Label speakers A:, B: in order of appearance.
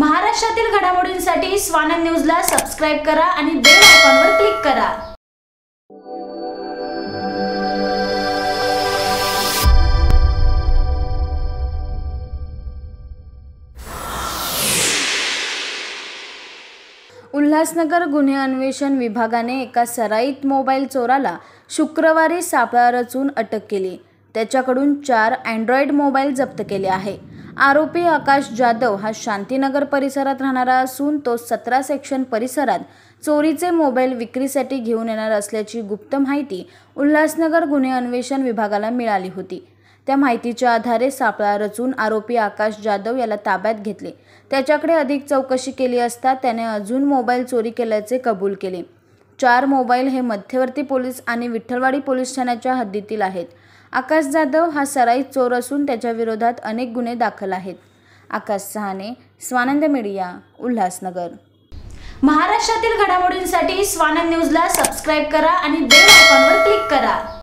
A: महाराष्ट्रातील घडामोडींसाठी स्वानंद न्यूजला सबस्क्राईब करा आणि बेल आयकॉनवर क्लिक करा
B: उल्हासनगर गुन्हे अन्वेषण विभागाने एका सराईत मोबाईल चोराला शुक्रवारी सापळा रचून अटक केली त्याच्याकडून चार अँड्रॉइड मोबाईल जप्त केले आहे आरोपी आकाश जाधव हा शांतीनगर परिसरात राहणारा असून तो सतरा सेक्शन परिसरात चोरीचे मोबाईल विक्रीसाठी घेऊन येणार असल्याची गुप्त माहिती उल्हासनगर गुन्हे अन्वेषण विभागाला मिळाली होती त्या माहितीच्या आधारे सापळा रचून आरोपी आकाश जाधव याला ताब्यात घेतले त्याच्याकडे अधिक चौकशी केली असता त्याने अजून मोबाईल चोरी केल्याचे कबूल केले चार मोबाईल हे मध्यवर्ती पोलीस आणि विठ्ठलवाडी पोलीस ठाण्याच्या हद्दीतील आहेत आकाश जाधव हा सराई चोर असून त्याच्या विरोधात अनेक गुन्हे दाखल आहेत आकाश सहाने स्वानंद मीडिया उल्हासनगर
A: महाराष्ट्रातील घडामोडींसाठी स्वानंद न्यूजला सबस्क्राईब करा आणि बेल आयकॉनवर क्लिक करा